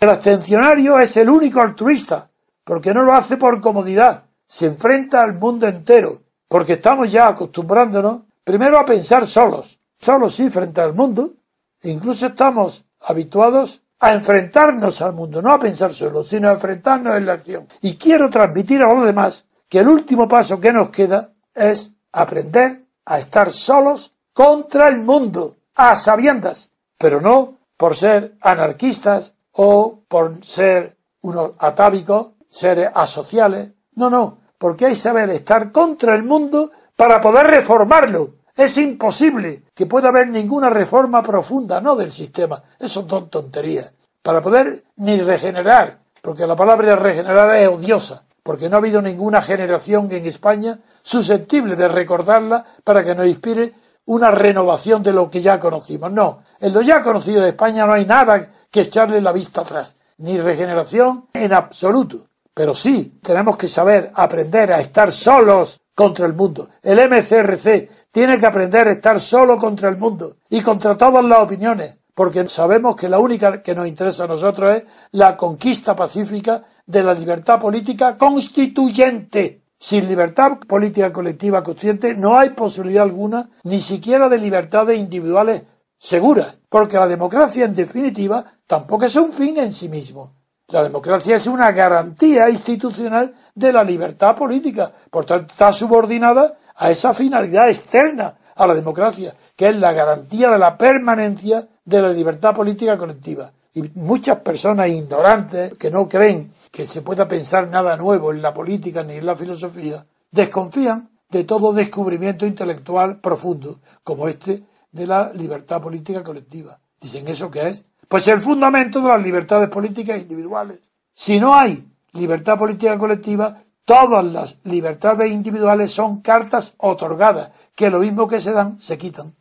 El abstencionario es el único altruista, porque no lo hace por comodidad, se enfrenta al mundo entero, porque estamos ya acostumbrándonos primero a pensar solos, solos sí frente al mundo, e incluso estamos habituados a enfrentarnos al mundo, no a pensar solos, sino a enfrentarnos en la acción. Y quiero transmitir a los demás que el último paso que nos queda es aprender a estar solos contra el mundo, a sabiendas, pero no por ser anarquistas o por ser unos atávicos, seres asociales. No, no, porque hay saber estar contra el mundo para poder reformarlo. Es imposible que pueda haber ninguna reforma profunda, no del sistema. Eso son tonterías. Para poder ni regenerar, porque la palabra regenerar es odiosa, porque no ha habido ninguna generación en España susceptible de recordarla para que nos inspire una renovación de lo que ya conocimos. No, en lo ya conocido de España no hay nada que echarle la vista atrás, ni regeneración en absoluto. Pero sí, tenemos que saber aprender a estar solos contra el mundo. El MCRC tiene que aprender a estar solo contra el mundo y contra todas las opiniones, porque sabemos que la única que nos interesa a nosotros es la conquista pacífica de la libertad política constituyente. Sin libertad política colectiva consciente no hay posibilidad alguna, ni siquiera de libertades individuales seguras, porque la democracia en definitiva tampoco es un fin en sí mismo. La democracia es una garantía institucional de la libertad política, por tanto está subordinada a esa finalidad externa a la democracia, que es la garantía de la permanencia de la libertad política colectiva. Y muchas personas ignorantes que no creen que se pueda pensar nada nuevo en la política ni en la filosofía, desconfían de todo descubrimiento intelectual profundo, como este de la libertad política colectiva. Dicen, ¿eso qué es? Pues el fundamento de las libertades políticas individuales. Si no hay libertad política colectiva, todas las libertades individuales son cartas otorgadas, que lo mismo que se dan, se quitan.